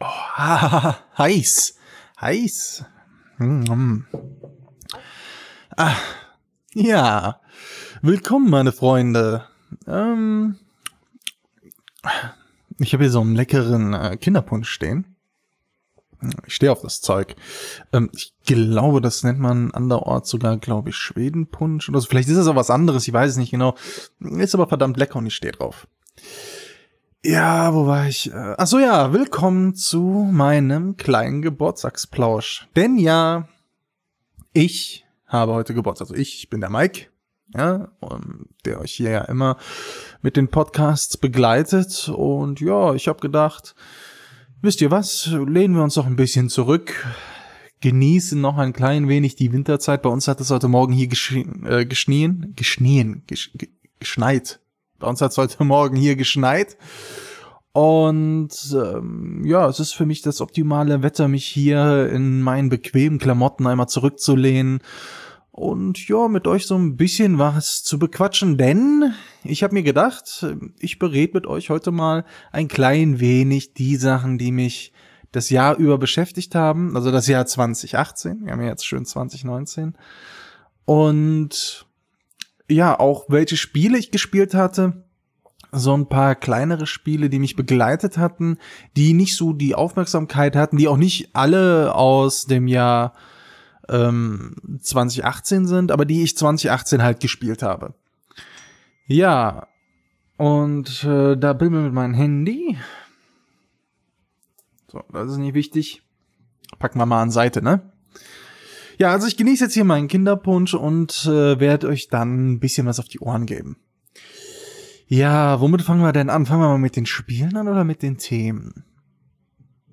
Oh, heiß. Heiß. Mm. Ah, ja. Willkommen, meine Freunde. Ähm, ich habe hier so einen leckeren äh, Kinderpunsch stehen. Ich stehe auf das Zeug. Ähm, ich glaube, das nennt man anderorts sogar, glaube ich, Schwedenpunsch oder so. Vielleicht ist das auch was anderes, ich weiß es nicht genau. Ist aber verdammt lecker und ich stehe drauf. Ja, wo war ich? Äh, ach so ja, willkommen zu meinem kleinen Geburtstagsplausch. Denn ja, ich habe heute Geburtstag. Also ich bin der Mike, ja, der euch hier ja immer mit den Podcasts begleitet. Und ja, ich habe gedacht, wisst ihr was, lehnen wir uns doch ein bisschen zurück, genießen noch ein klein wenig die Winterzeit. Bei uns hat es heute Morgen hier geschnien, äh, geschnien, geschnien, geschneit. Bei uns hat es heute Morgen hier geschneit. Und ähm, ja, es ist für mich das optimale Wetter, mich hier in meinen bequemen Klamotten einmal zurückzulehnen und ja, mit euch so ein bisschen was zu bequatschen, denn ich habe mir gedacht, ich berät mit euch heute mal ein klein wenig die Sachen, die mich das Jahr über beschäftigt haben, also das Jahr 2018, wir haben ja jetzt schön 2019 und ja, auch welche Spiele ich gespielt hatte. So ein paar kleinere Spiele, die mich begleitet hatten, die nicht so die Aufmerksamkeit hatten, die auch nicht alle aus dem Jahr ähm, 2018 sind, aber die ich 2018 halt gespielt habe. Ja, und äh, da bin ich mit meinem Handy. So, das ist nicht wichtig. Packen wir mal an Seite, ne? Ja, also ich genieße jetzt hier meinen Kinderpunsch und äh, werde euch dann ein bisschen was auf die Ohren geben. Ja, womit fangen wir denn an? Fangen wir mal mit den Spielen an oder mit den Themen?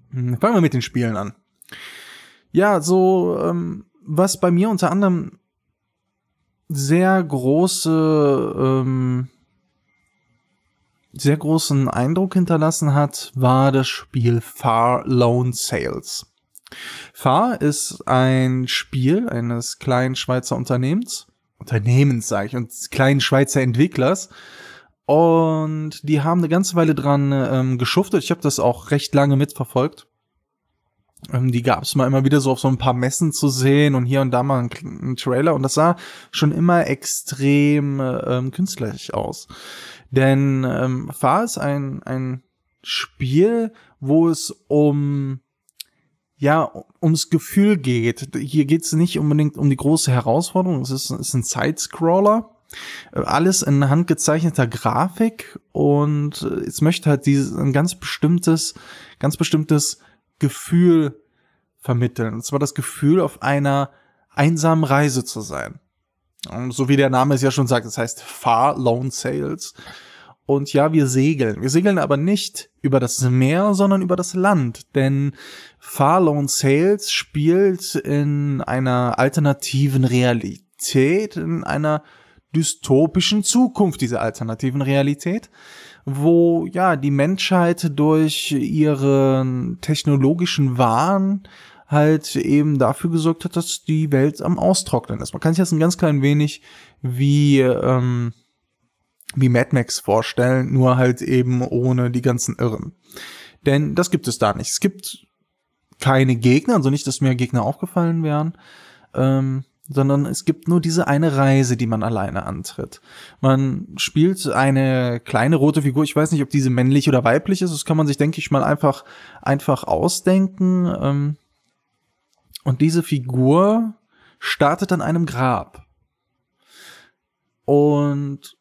Hm, fangen wir mit den Spielen an. Ja, so ähm, was bei mir unter anderem sehr große, ähm, sehr großen Eindruck hinterlassen hat, war das Spiel Far Lone Sales. Fahr ist ein Spiel eines kleinen Schweizer Unternehmens, Unternehmens sage ich, und kleinen Schweizer Entwicklers. Und die haben eine ganze Weile dran ähm, geschuftet. Ich habe das auch recht lange mitverfolgt. Ähm, die gab es mal immer wieder so auf so ein paar Messen zu sehen und hier und da mal einen, Trailer. Und das sah schon immer extrem ähm, künstlerisch aus. Denn ähm, Fahr ist ein, ein Spiel, wo es um ja ums Gefühl geht. Hier geht's nicht unbedingt um die große Herausforderung. Es ist, ist ein Sidescroller. Alles in handgezeichneter Grafik und jetzt möchte halt dieses ein ganz bestimmtes, ganz bestimmtes Gefühl vermitteln. Und zwar das Gefühl, auf einer einsamen Reise zu sein. Und so wie der Name es ja schon sagt, das heißt Far Lone Sales. Und ja, wir segeln. Wir segeln aber nicht über das Meer, sondern über das Land. Denn Farlone Sales spielt in einer alternativen Realität, in einer dystopischen Zukunft dieser alternativen Realität, wo ja die Menschheit durch ihren technologischen Wahn halt eben dafür gesorgt hat, dass die Welt am Austrocknen ist. Man kann sich das ein ganz klein wenig wie ähm, wie Mad Max vorstellen, nur halt eben ohne die ganzen Irren. Denn das gibt es da nicht. Es gibt keine Gegner, also nicht, dass mir Gegner aufgefallen wären, ähm, sondern es gibt nur diese eine Reise, die man alleine antritt. Man spielt eine kleine rote Figur, ich weiß nicht, ob diese männlich oder weiblich ist, das kann man sich, denke ich mal, einfach, einfach ausdenken. Ähm, und diese Figur startet an einem Grab. Und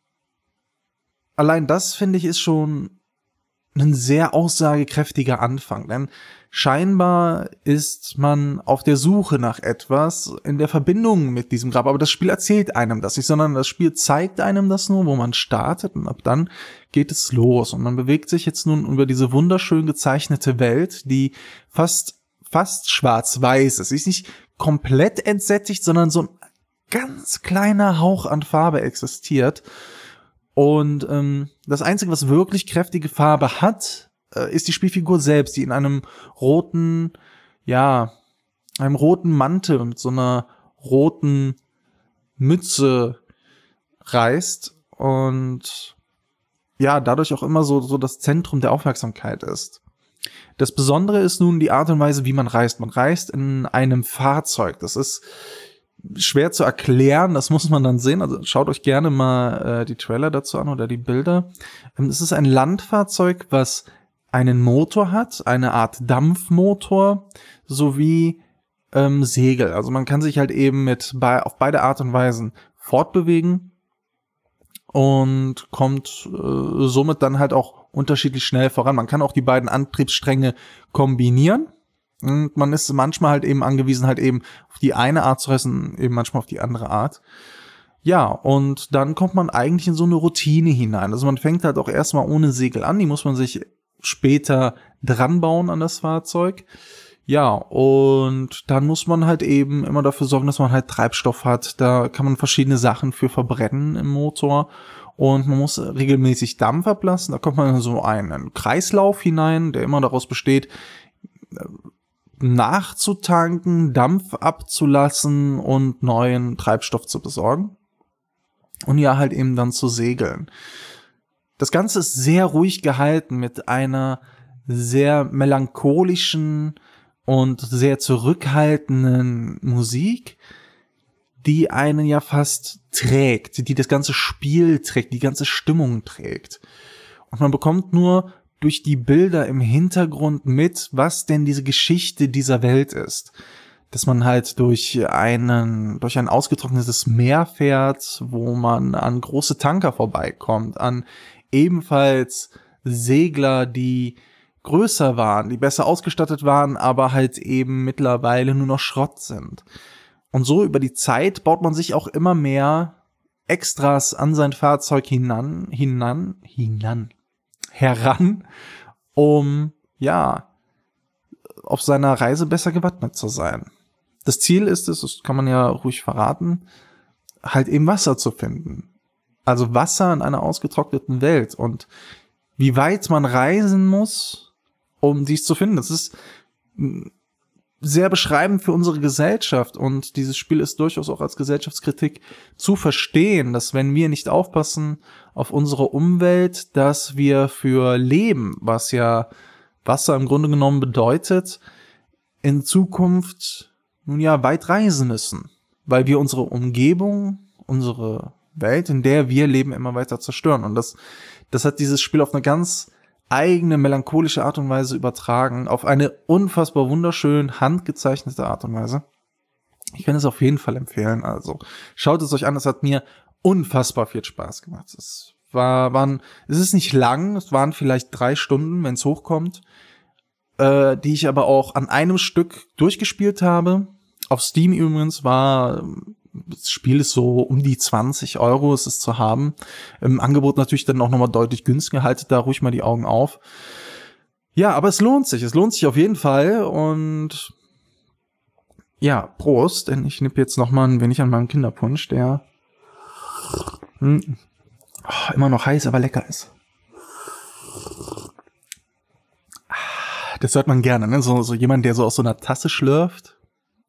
allein das, finde ich, ist schon ein sehr aussagekräftiger Anfang, denn scheinbar ist man auf der Suche nach etwas in der Verbindung mit diesem Grab, aber das Spiel erzählt einem das nicht, sondern das Spiel zeigt einem das nur, wo man startet und ab dann geht es los und man bewegt sich jetzt nun über diese wunderschön gezeichnete Welt, die fast, fast schwarz-weiß ist. Sie ist nicht komplett entsättigt, sondern so ein ganz kleiner Hauch an Farbe existiert und ähm, das Einzige, was wirklich kräftige Farbe hat, äh, ist die Spielfigur selbst, die in einem roten, ja, einem roten Mantel mit so einer roten Mütze reist und ja, dadurch auch immer so, so das Zentrum der Aufmerksamkeit ist. Das Besondere ist nun die Art und Weise, wie man reist. Man reist in einem Fahrzeug. Das ist schwer zu erklären, das muss man dann sehen. Also schaut euch gerne mal äh, die Trailer dazu an oder die Bilder. Ähm, es ist ein Landfahrzeug, was einen Motor hat, eine Art Dampfmotor sowie ähm, Segel. Also man kann sich halt eben mit bei, auf beide Art und Weisen fortbewegen und kommt äh, somit dann halt auch unterschiedlich schnell voran. Man kann auch die beiden Antriebsstränge kombinieren und man ist manchmal halt eben angewiesen, halt eben auf die eine Art zu essen, eben manchmal auf die andere Art. Ja, und dann kommt man eigentlich in so eine Routine hinein. Also man fängt halt auch erstmal ohne Segel an, die muss man sich später dran bauen an das Fahrzeug. Ja, und dann muss man halt eben immer dafür sorgen, dass man halt Treibstoff hat. Da kann man verschiedene Sachen für verbrennen im Motor. Und man muss regelmäßig Dampf ablassen. Da kommt man in so einen Kreislauf hinein, der immer daraus besteht, nachzutanken, Dampf abzulassen und neuen Treibstoff zu besorgen. Und ja, halt eben dann zu segeln. Das Ganze ist sehr ruhig gehalten mit einer sehr melancholischen und sehr zurückhaltenden Musik, die einen ja fast trägt, die das ganze Spiel trägt, die ganze Stimmung trägt. Und man bekommt nur durch die Bilder im Hintergrund mit, was denn diese Geschichte dieser Welt ist. Dass man halt durch einen, durch ein ausgetrocknetes Meer fährt, wo man an große Tanker vorbeikommt, an ebenfalls Segler, die größer waren, die besser ausgestattet waren, aber halt eben mittlerweile nur noch Schrott sind. Und so über die Zeit baut man sich auch immer mehr Extras an sein Fahrzeug hinan, hinan, hinan, heran, um ja auf seiner Reise besser gewappnet zu sein. Das Ziel ist es, das kann man ja ruhig verraten, halt eben Wasser zu finden. Also Wasser in einer ausgetrockneten Welt und wie weit man reisen muss, um dies zu finden. Das ist sehr beschreibend für unsere Gesellschaft und dieses Spiel ist durchaus auch als Gesellschaftskritik zu verstehen, dass wenn wir nicht aufpassen auf unsere Umwelt, dass wir für Leben, was ja Wasser im Grunde genommen bedeutet, in Zukunft nun ja weit reisen müssen, weil wir unsere Umgebung, unsere Welt, in der wir leben, immer weiter zerstören und das das hat dieses Spiel auf eine ganz eigene melancholische Art und Weise übertragen, auf eine unfassbar wunderschön handgezeichnete Art und Weise. Ich kann es auf jeden Fall empfehlen. Also schaut es euch an, es hat mir unfassbar viel Spaß gemacht. Es war, waren, es ist nicht lang, es waren vielleicht drei Stunden, wenn es hochkommt, äh, die ich aber auch an einem Stück durchgespielt habe. Auf Steam übrigens war ähm, das Spiel ist so um die 20 Euro ist es zu haben. Im Angebot natürlich dann auch nochmal deutlich günstiger. Haltet da ruhig mal die Augen auf. Ja, aber es lohnt sich. Es lohnt sich auf jeden Fall. Und ja, Prost, denn ich nippe jetzt nochmal ein wenig an meinem Kinderpunsch, der hm, oh, immer noch heiß, aber lecker ist. Ah, das hört man gerne, ne? So, so jemand, der so aus so einer Tasse schlürft.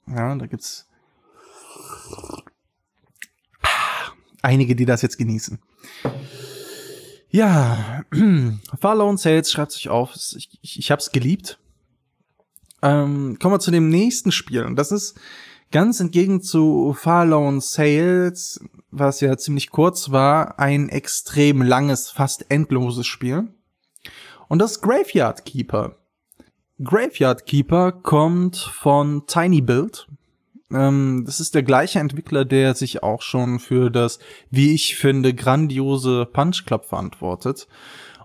Ja, da gibt's einige, die das jetzt genießen. Ja, Farlone Sales schreibt sich auf. Ich, ich, ich hab's geliebt. Ähm, kommen wir zu dem nächsten Spiel. Und das ist ganz entgegen zu Farlone Sales, was ja ziemlich kurz war, ein extrem langes, fast endloses Spiel. Und das Graveyard Keeper. Graveyard Keeper kommt von Tiny Build. Ähm, das ist der gleiche Entwickler, der sich auch schon für das, wie ich finde, grandiose Punch Club verantwortet.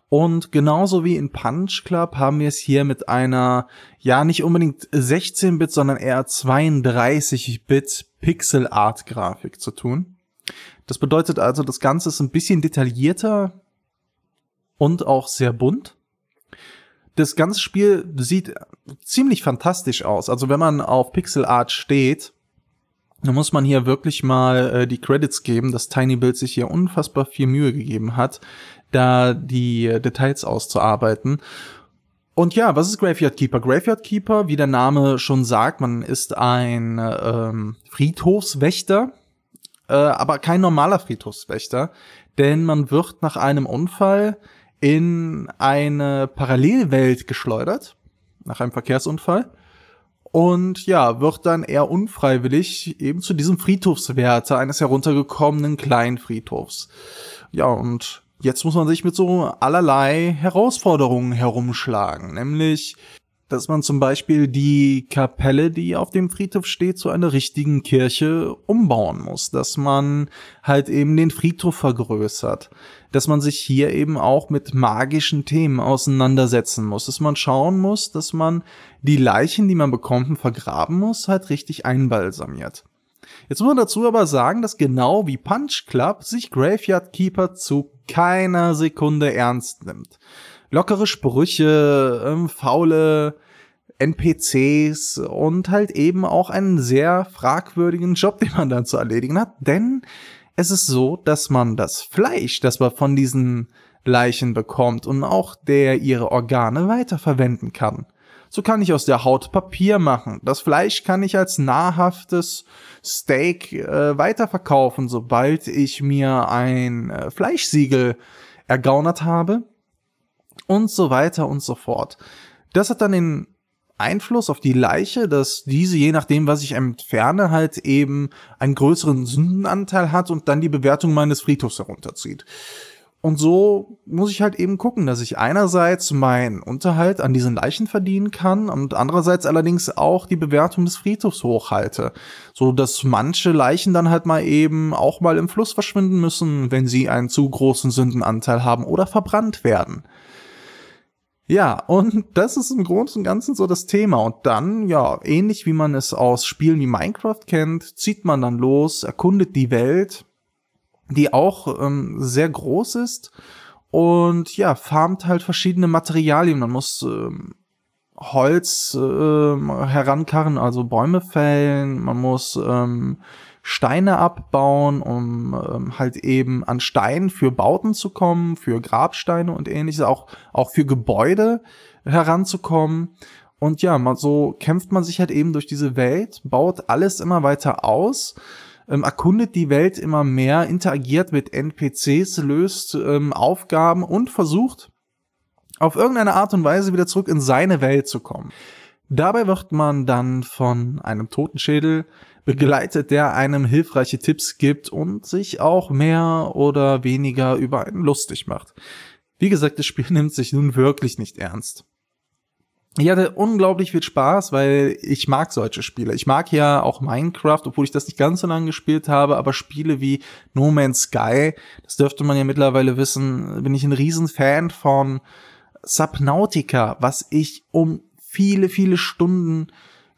Und genauso wie in Punch Club haben wir es hier mit einer, ja, nicht unbedingt 16-Bit, sondern eher 32-Bit Pixel Art Grafik zu tun. Das bedeutet also, das Ganze ist ein bisschen detaillierter und auch sehr bunt. Das ganze Spiel sieht ziemlich fantastisch aus. Also wenn man auf Pixel Art steht, da muss man hier wirklich mal äh, die Credits geben, dass Tiny Build sich hier unfassbar viel Mühe gegeben hat, da die äh, Details auszuarbeiten. Und ja, was ist Graveyard Keeper? Graveyard Keeper, wie der Name schon sagt, man ist ein ähm, Friedhofswächter, äh, aber kein normaler Friedhofswächter, denn man wird nach einem Unfall in eine Parallelwelt geschleudert, nach einem Verkehrsunfall und ja, wird dann eher unfreiwillig eben zu diesem Friedhofswärter eines heruntergekommenen kleinen Friedhofs. Ja, und jetzt muss man sich mit so allerlei Herausforderungen herumschlagen, nämlich dass man zum Beispiel die Kapelle, die auf dem Friedhof steht, zu einer richtigen Kirche umbauen muss, dass man halt eben den Friedhof vergrößert, dass man sich hier eben auch mit magischen Themen auseinandersetzen muss, dass man schauen muss, dass man die Leichen, die man bekommt, und vergraben muss, halt richtig einbalsamiert. Jetzt muss man dazu aber sagen, dass genau wie Punch Club sich Graveyard Keeper zu keiner Sekunde ernst nimmt lockere Sprüche, ähm, faule NPCs und halt eben auch einen sehr fragwürdigen Job, den man dann zu erledigen hat. Denn es ist so, dass man das Fleisch, das man von diesen Leichen bekommt und auch der ihre Organe weiterverwenden kann. So kann ich aus der Haut Papier machen. Das Fleisch kann ich als nahrhaftes Steak äh, weiterverkaufen, sobald ich mir ein äh, Fleischsiegel ergaunert habe und so weiter und so fort. Das hat dann den Einfluss auf die Leiche, dass diese, je nachdem, was ich entferne, halt eben einen größeren Sündenanteil hat und dann die Bewertung meines Friedhofs herunterzieht. Und so muss ich halt eben gucken, dass ich einerseits meinen Unterhalt an diesen Leichen verdienen kann und andererseits allerdings auch die Bewertung des Friedhofs hochhalte, so dass manche Leichen dann halt mal eben auch mal im Fluss verschwinden müssen, wenn sie einen zu großen Sündenanteil haben oder verbrannt werden. Ja, und das ist im Großen und Ganzen so das Thema. Und dann, ja, ähnlich wie man es aus Spielen wie Minecraft kennt, zieht man dann los, erkundet die Welt, die auch ähm, sehr groß ist und ja, farmt halt verschiedene Materialien. Man muss ähm, Holz ähm, herankarren, also Bäume fällen, man muss ähm, Steine abbauen, um ähm, halt eben an Stein für Bauten zu kommen, für Grabsteine und ähnliches, auch, auch für Gebäude heranzukommen. Und ja, man, so kämpft man sich halt eben durch diese Welt, baut alles immer weiter aus, ähm, erkundet die Welt immer mehr, interagiert mit NPCs, löst ähm, Aufgaben und versucht auf irgendeine Art und Weise wieder zurück in seine Welt zu kommen. Dabei wird man dann von einem Totenschädel begleitet, der einem hilfreiche Tipps gibt und sich auch mehr oder weniger über einen lustig macht. Wie gesagt, das Spiel nimmt sich nun wirklich nicht ernst. Ich hatte unglaublich viel Spaß, weil ich mag solche Spiele. Ich mag ja auch Minecraft, obwohl ich das nicht ganz so lange gespielt habe, aber Spiele wie No Man's Sky, das dürfte man ja mittlerweile wissen, bin ich ein Riesenfan von Subnautica, was ich um viele, viele Stunden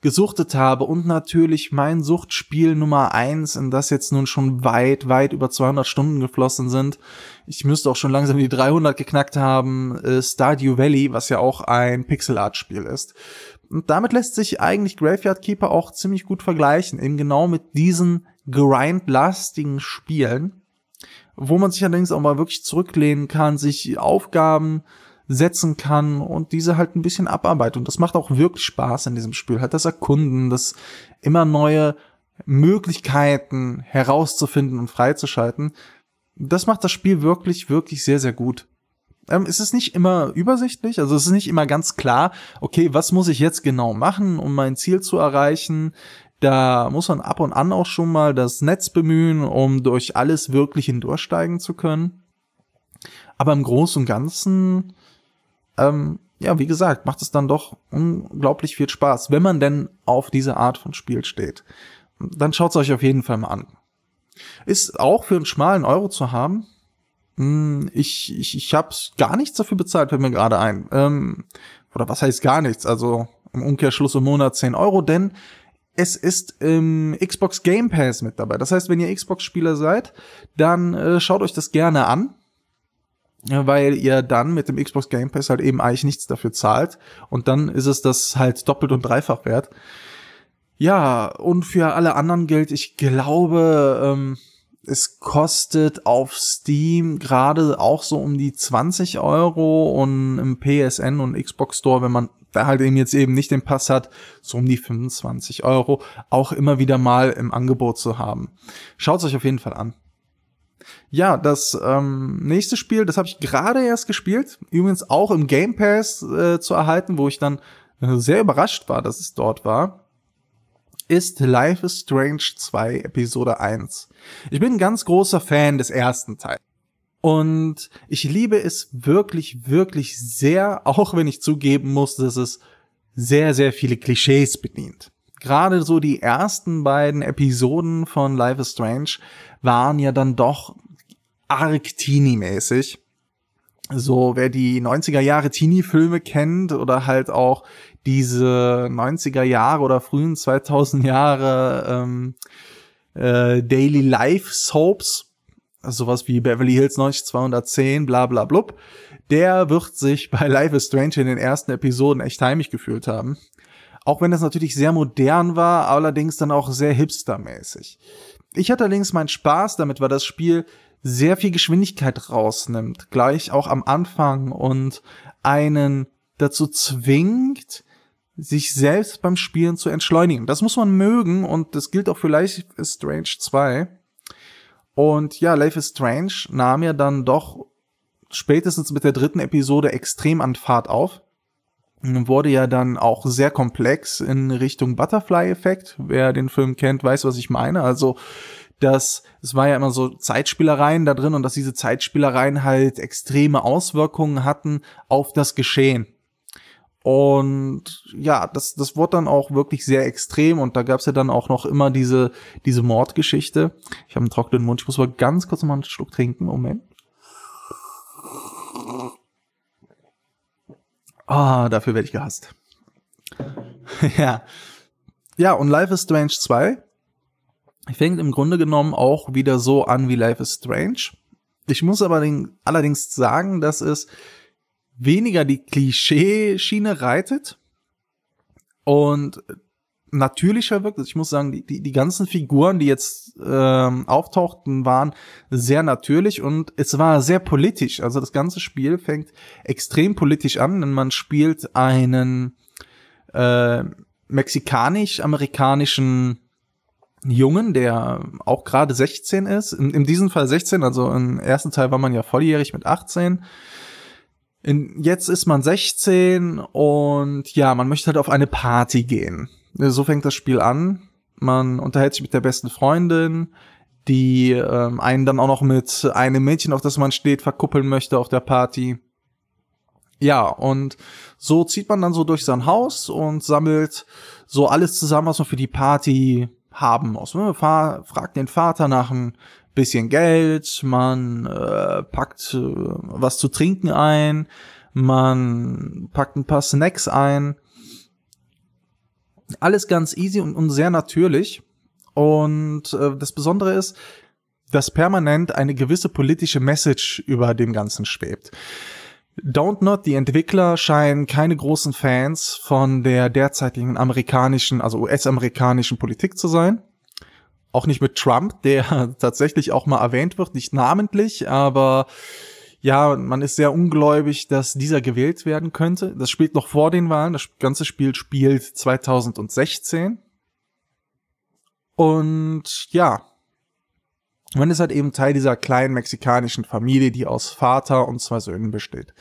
gesuchtet habe und natürlich mein Suchtspiel Nummer eins, in das jetzt nun schon weit, weit über 200 Stunden geflossen sind. Ich müsste auch schon langsam die 300 geknackt haben, äh, Stardew Valley, was ja auch ein Pixel-Art-Spiel ist. Und damit lässt sich eigentlich Graveyard Keeper auch ziemlich gut vergleichen, eben genau mit diesen grindlastigen Spielen, wo man sich allerdings auch mal wirklich zurücklehnen kann, sich Aufgaben setzen kann und diese halt ein bisschen abarbeitet. Und das macht auch wirklich Spaß in diesem Spiel. Halt das Erkunden, das immer neue Möglichkeiten herauszufinden und freizuschalten. Das macht das Spiel wirklich, wirklich sehr, sehr gut. Ähm, es ist nicht immer übersichtlich, also es ist nicht immer ganz klar, okay, was muss ich jetzt genau machen, um mein Ziel zu erreichen. Da muss man ab und an auch schon mal das Netz bemühen, um durch alles wirklich hindurchsteigen zu können. Aber im Großen und Ganzen ähm, ja, wie gesagt, macht es dann doch unglaublich viel Spaß, wenn man denn auf diese Art von Spiel steht. Dann schaut es euch auf jeden Fall mal an. Ist auch für einen schmalen Euro zu haben. Hm, ich, ich, ich habe gar nichts dafür bezahlt, fällt mir gerade ein. Ähm, oder was heißt gar nichts? Also im Umkehrschluss im Monat 10 Euro, denn es ist im Xbox Game Pass mit dabei. Das heißt, wenn ihr Xbox-Spieler seid, dann äh, schaut euch das gerne an weil ihr dann mit dem Xbox Game Pass halt eben eigentlich nichts dafür zahlt und dann ist es das halt doppelt und dreifach wert. Ja, und für alle anderen gilt, ich glaube, ähm, es kostet auf Steam gerade auch so um die 20 Euro und im PSN und Xbox Store, wenn man da halt eben jetzt eben nicht den Pass hat, so um die 25 Euro auch immer wieder mal im Angebot zu haben. Schaut euch auf jeden Fall an. Ja, das ähm, nächste Spiel, das habe ich gerade erst gespielt, übrigens auch im Game Pass äh, zu erhalten, wo ich dann äh, sehr überrascht war, dass es dort war, ist Life is Strange 2 Episode 1. Ich bin ein ganz großer Fan des ersten Teils. Und ich liebe es wirklich, wirklich sehr, auch wenn ich zugeben muss, dass es sehr, sehr viele Klischees bedient. Gerade so die ersten beiden Episoden von Life is Strange waren ja dann doch arg teenie mäßig So, wer die 90er Jahre Teenie-Filme kennt oder halt auch diese 90er Jahre oder frühen 2000 Jahre ähm, äh, Daily Life Soaps, also sowas wie Beverly Hills 90210, bla bla blub, der wird sich bei Life is Strange in den ersten Episoden echt heimisch gefühlt haben. Auch wenn das natürlich sehr modern war, allerdings dann auch sehr hipstermäßig. Ich hatte allerdings meinen Spaß damit, weil das Spiel sehr viel Geschwindigkeit rausnimmt, gleich auch am Anfang und einen dazu zwingt, sich selbst beim Spielen zu entschleunigen. Das muss man mögen und das gilt auch für Life is Strange 2. Und ja, Life is Strange nahm ja dann doch spätestens mit der dritten Episode extrem an Fahrt auf wurde ja dann auch sehr komplex in Richtung Butterfly-Effekt. Wer den Film kennt, weiß, was ich meine. Also dass es war ja immer so Zeitspielereien da drin und dass diese Zeitspielereien halt extreme Auswirkungen hatten auf das Geschehen. Und ja, das, das wurde dann auch wirklich sehr extrem und da gab's ja dann auch noch immer diese, diese Mordgeschichte. Ich habe einen trockenen Mund, ich muss mal ganz kurz mal einen Schluck trinken, Moment. Ah, oh, dafür werde ich gehasst. ja. Ja, und Life is Strange 2 fängt im Grunde genommen auch wieder so an wie Life is Strange. Ich muss aber allerdings sagen, dass es weniger die Klischee-Schiene reitet und natürlicher wirkt. Also ich muss sagen, die, die, die ganzen Figuren, die jetzt ähm, auftauchten, waren sehr natürlich und es war sehr politisch. Also das ganze Spiel fängt extrem politisch an, denn man spielt einen äh, mexikanisch-amerikanischen Jungen, der auch gerade 16 ist, in, in diesem Fall 16, also im ersten Teil war man ja volljährig mit 18. In, jetzt ist man 16 und ja, man möchte halt auf eine Party gehen. Äh, so fängt das Spiel an. Man unterhält sich mit der besten Freundin, die ähm, einen dann auch noch mit einem Mädchen, auf das man steht, verkuppeln möchte auf der Party. Ja, und so zieht man dann so durch sein Haus und sammelt so alles zusammen, was man für die Party haben muss. Man ne? fragt den Vater nach ein bisschen Geld, man äh, packt äh, was zu trinken ein, man packt ein paar Snacks ein alles ganz easy und, und sehr natürlich. Und äh, das Besondere ist, dass permanent eine gewisse politische Message über dem Ganzen schwebt. Don't Not, die Entwickler, scheinen keine großen Fans von der derzeitigen amerikanischen, also US-amerikanischen Politik zu sein. Auch nicht mit Trump, der tatsächlich auch mal erwähnt wird, nicht namentlich, aber ja, man ist sehr ungläubig, dass dieser gewählt werden könnte. Das spielt noch vor den Wahlen. Das ganze Spiel spielt 2016. Und ja, man ist halt eben Teil dieser kleinen mexikanischen Familie, die aus Vater und zwei Söhnen besteht.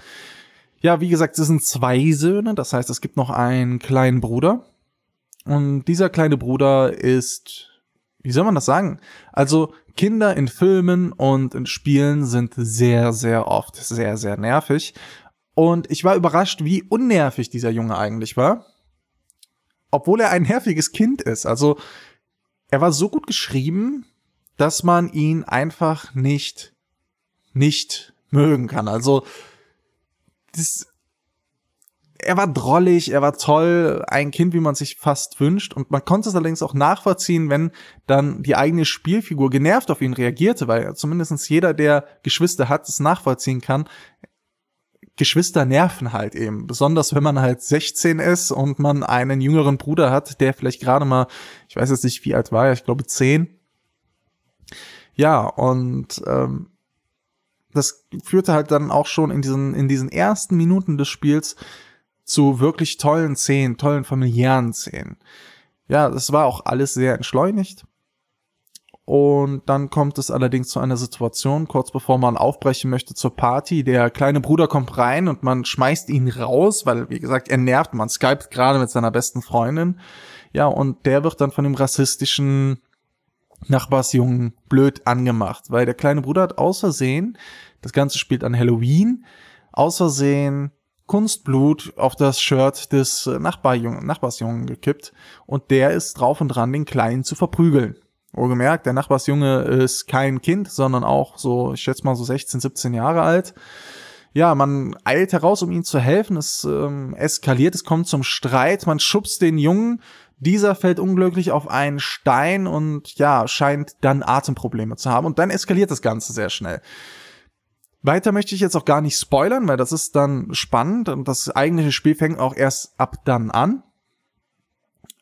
Ja, wie gesagt, es sind zwei Söhne, das heißt, es gibt noch einen kleinen Bruder. Und dieser kleine Bruder ist, wie soll man das sagen? Also, Kinder in Filmen und in Spielen sind sehr, sehr oft sehr, sehr nervig. Und ich war überrascht, wie unnervig dieser Junge eigentlich war. Obwohl er ein nerviges Kind ist. Also, er war so gut geschrieben, dass man ihn einfach nicht, nicht mögen kann. Also, das, er war drollig, er war toll, ein Kind, wie man sich fast wünscht. Und man konnte es allerdings auch nachvollziehen, wenn dann die eigene Spielfigur genervt auf ihn reagierte, weil zumindestens jeder, der Geschwister hat, es nachvollziehen kann. Geschwister nerven halt eben, besonders wenn man halt 16 ist und man einen jüngeren Bruder hat, der vielleicht gerade mal, ich weiß jetzt nicht, wie alt war er, ich glaube 10. Ja, und ähm, das führte halt dann auch schon in diesen, in diesen ersten Minuten des Spiels zu wirklich tollen Szenen, tollen familiären Szenen. Ja, das war auch alles sehr entschleunigt. Und dann kommt es allerdings zu einer Situation, kurz bevor man aufbrechen möchte zur Party. Der kleine Bruder kommt rein und man schmeißt ihn raus, weil, wie gesagt, er nervt. Man skypt gerade mit seiner besten Freundin. Ja, und der wird dann von dem rassistischen Nachbarsjungen blöd angemacht, weil der kleine Bruder hat aus Versehen, das Ganze spielt an Halloween, aus Versehen Kunstblut auf das Shirt des äh, Nachbarjungen, Nachbarsjungen gekippt und der ist drauf und dran, den Kleinen zu verprügeln. Wohlgemerkt, der Nachbarsjunge ist kein Kind, sondern auch so, ich schätze mal so 16, 17 Jahre alt. Ja, man eilt heraus, um ihm zu helfen. Es ähm, eskaliert, es kommt zum Streit. Man schubst den Jungen. Dieser fällt unglücklich auf einen Stein und ja, scheint dann Atemprobleme zu haben. Und dann eskaliert das Ganze sehr schnell. Weiter möchte ich jetzt auch gar nicht spoilern, weil das ist dann spannend und das eigentliche Spiel fängt auch erst ab dann an.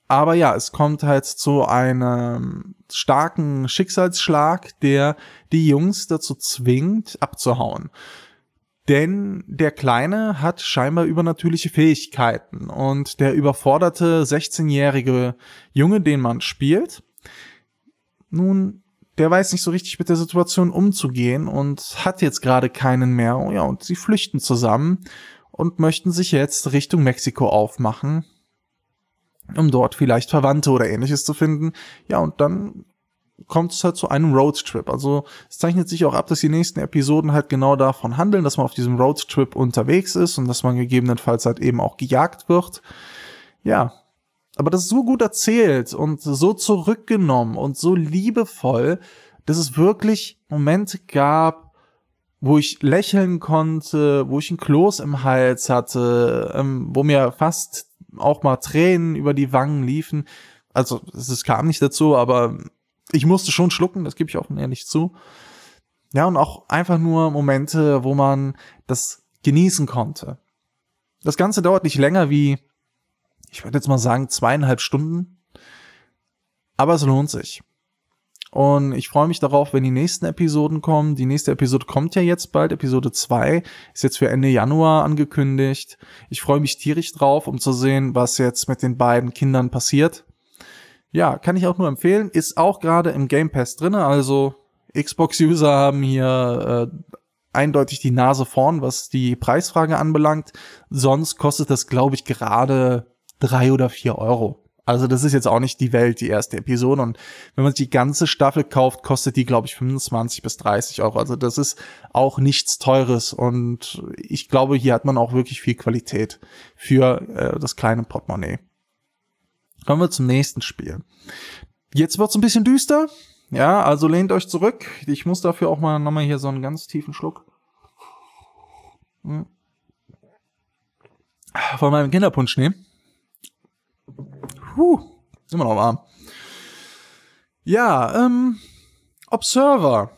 Aber ja, es kommt halt zu einem starken Schicksalsschlag, der die Jungs dazu zwingt, abzuhauen. Denn der Kleine hat scheinbar übernatürliche Fähigkeiten und der überforderte 16-jährige Junge, den man spielt, nun der weiß nicht so richtig mit der Situation umzugehen und hat jetzt gerade keinen mehr. Oh ja, und sie flüchten zusammen und möchten sich jetzt Richtung Mexiko aufmachen, um dort vielleicht Verwandte oder ähnliches zu finden. Ja, und dann kommt es halt zu einem Roadtrip. Also es zeichnet sich auch ab, dass die nächsten Episoden halt genau davon handeln, dass man auf diesem Roadtrip unterwegs ist und dass man gegebenenfalls halt eben auch gejagt wird. Ja, aber das ist so gut erzählt und so zurückgenommen und so liebevoll, dass es wirklich Momente gab, wo ich lächeln konnte, wo ich ein Kloß im Hals hatte, ähm, wo mir fast auch mal Tränen über die Wangen liefen. Also es kam nicht dazu, aber ich musste schon schlucken, das gebe ich auch ehrlich zu. Ja, und auch einfach nur Momente, wo man das genießen konnte. Das Ganze dauert nicht länger wie ich würde jetzt mal sagen, zweieinhalb Stunden. Aber es lohnt sich. Und ich freue mich darauf, wenn die nächsten Episoden kommen. Die nächste Episode kommt ja jetzt bald. Episode 2 ist jetzt für Ende Januar angekündigt. Ich freue mich tierisch drauf, um zu sehen, was jetzt mit den beiden Kindern passiert. Ja, kann ich auch nur empfehlen. Ist auch gerade im Game Pass drinne. Also Xbox-User haben hier äh, eindeutig die Nase vorn, was die Preisfrage anbelangt. Sonst kostet das, glaube ich, gerade drei oder vier Euro. Also das ist jetzt auch nicht die Welt, die erste Episode. Und wenn man sich die ganze Staffel kauft, kostet die, glaube ich, 25 bis 30 Euro. Also das ist auch nichts Teures. Und ich glaube, hier hat man auch wirklich viel Qualität für äh, das kleine Portemonnaie. Kommen wir zum nächsten Spiel. Jetzt wird's ein bisschen düster. Ja, also lehnt euch zurück. Ich muss dafür auch mal nochmal hier so einen ganz tiefen Schluck hm. von meinem Kinderpunsch nehmen ist immer noch warm. Ja, ähm, Observer.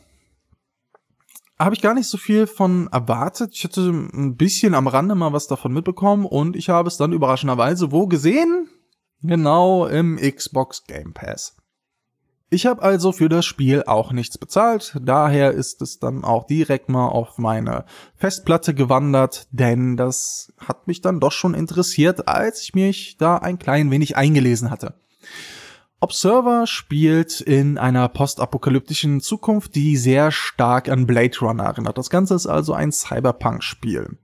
Habe ich gar nicht so viel von erwartet. Ich hatte ein bisschen am Rande mal was davon mitbekommen und ich habe es dann überraschenderweise wo gesehen? Genau im Xbox Game Pass. Ich habe also für das Spiel auch nichts bezahlt, daher ist es dann auch direkt mal auf meine Festplatte gewandert, denn das hat mich dann doch schon interessiert, als ich mich da ein klein wenig eingelesen hatte. Observer spielt in einer postapokalyptischen Zukunft, die sehr stark an Blade Runner erinnert. Das Ganze ist also ein Cyberpunk-Spiel.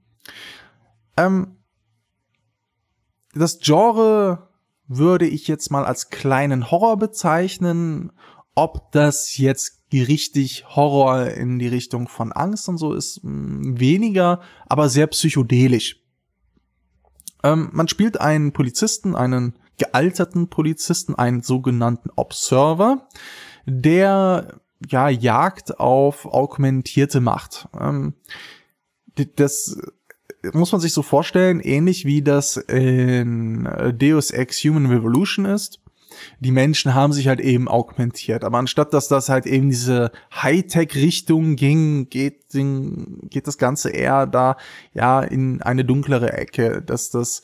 Ähm, das Genre würde ich jetzt mal als kleinen Horror bezeichnen. Ob das jetzt richtig Horror in die Richtung von Angst und so ist, mm, weniger, aber sehr psychedelisch. Ähm, man spielt einen Polizisten, einen gealterten Polizisten, einen sogenannten Observer, der ja Jagd auf augmentierte macht. Ähm, das muss man sich so vorstellen, ähnlich wie das in äh, Deus Ex Human Revolution ist. Die Menschen haben sich halt eben augmentiert. Aber anstatt dass das halt eben diese Hightech-Richtung ging, geht, geht das Ganze eher da, ja, in eine dunklere Ecke, dass das,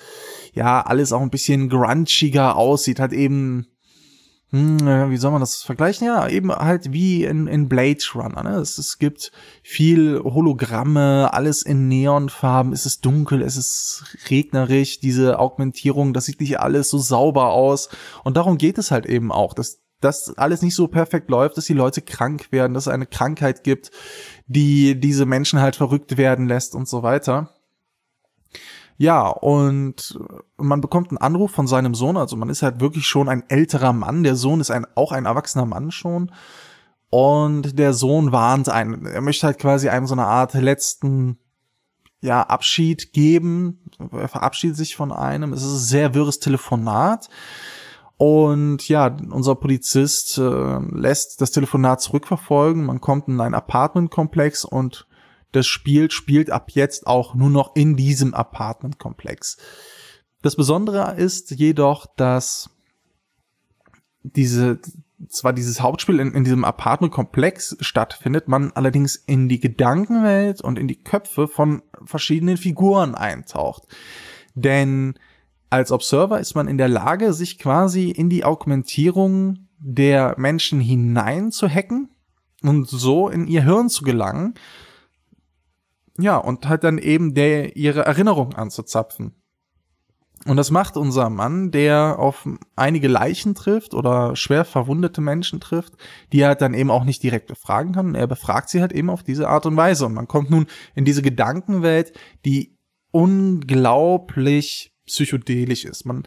ja, alles auch ein bisschen grunchiger aussieht, hat eben hm, wie soll man das vergleichen? Ja, eben halt wie in, in Blade Runner. Ne? Es, es gibt viel Hologramme, alles in Neonfarben, es ist dunkel, es ist regnerisch, diese Augmentierung, das sieht nicht alles so sauber aus. Und darum geht es halt eben auch, dass dass alles nicht so perfekt läuft, dass die Leute krank werden, dass es eine Krankheit gibt, die diese Menschen halt verrückt werden lässt und so weiter. Ja, und äh, man bekommt einen Anruf von seinem Sohn, also man ist halt wirklich schon ein älterer Mann, der Sohn ist ein, auch ein erwachsener Mann schon. Und der Sohn warnt einen, er möchte halt quasi einem so eine Art letzten ja, Abschied geben. Er verabschiedet sich von einem. Es ist ein sehr wirres Telefonat. Und ja, unser Polizist äh, lässt das Telefonat zurückverfolgen. Man kommt in einen Apartmentkomplex und das Spiel spielt ab jetzt auch nur noch in diesem Apartmentkomplex. Das Besondere ist jedoch, dass diese, zwar dieses Hauptspiel in, in diesem Apartmentkomplex stattfindet, man allerdings in die Gedankenwelt und in die Köpfe von verschiedenen Figuren eintaucht. Denn als Observer ist man in der Lage, sich quasi in die Augmentierung der Menschen hinein zu hacken und so in ihr Hirn zu gelangen ja, und halt dann eben der, ihre Erinnerung anzuzapfen. Und das macht unser Mann, der auf einige Leichen trifft oder schwer verwundete Menschen trifft, die er halt dann eben auch nicht direkt befragen kann. Und er befragt sie halt eben auf diese Art und Weise. Und man kommt nun in diese Gedankenwelt, die unglaublich psychedelisch ist. Man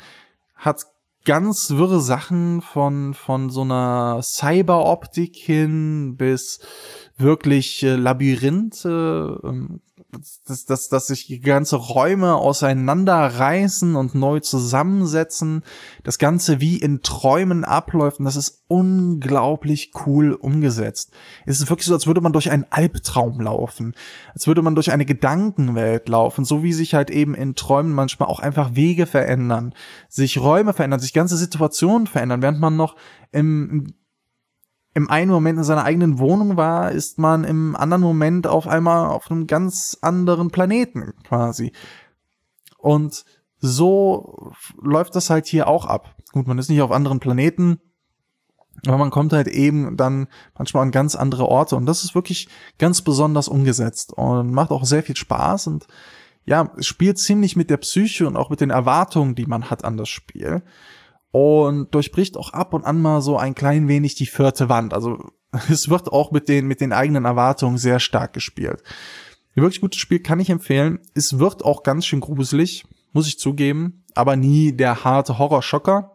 hat ganz wirre Sachen von, von so einer Cyberoptik hin bis wirklich äh, Labyrinthe, äh, dass, dass, dass sich ganze Räume auseinanderreißen und neu zusammensetzen, das Ganze wie in Träumen abläuft und das ist unglaublich cool umgesetzt. Es ist wirklich so, als würde man durch einen Albtraum laufen, als würde man durch eine Gedankenwelt laufen, so wie sich halt eben in Träumen manchmal auch einfach Wege verändern, sich Räume verändern, sich ganze Situationen verändern, während man noch im im einen Moment in seiner eigenen Wohnung war, ist man im anderen Moment auf einmal auf einem ganz anderen Planeten quasi. Und so läuft das halt hier auch ab. Gut, man ist nicht auf anderen Planeten, aber man kommt halt eben dann manchmal an ganz andere Orte und das ist wirklich ganz besonders umgesetzt und macht auch sehr viel Spaß und ja, spielt ziemlich mit der Psyche und auch mit den Erwartungen, die man hat an das Spiel und durchbricht auch ab und an mal so ein klein wenig die vierte Wand. Also es wird auch mit den, mit den eigenen Erwartungen sehr stark gespielt. Ein wirklich gutes Spiel kann ich empfehlen. Es wird auch ganz schön gruselig, muss ich zugeben, aber nie der harte Horrorschocker.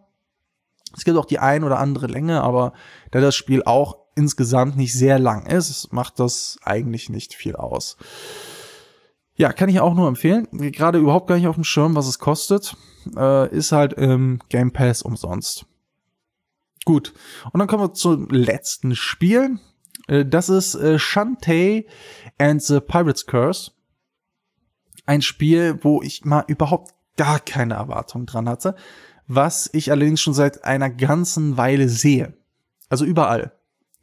Es gibt auch die ein oder andere Länge, aber da das Spiel auch insgesamt nicht sehr lang ist, macht das eigentlich nicht viel aus. Ja, kann ich auch nur empfehlen. Gerade überhaupt gar nicht auf dem Schirm, was es kostet. Äh, ist halt im ähm, Game Pass umsonst. Gut. Und dann kommen wir zum letzten Spiel. Äh, das ist äh, Shantae and the Pirate's Curse. Ein Spiel, wo ich mal überhaupt gar keine Erwartung dran hatte. Was ich allerdings schon seit einer ganzen Weile sehe. Also überall.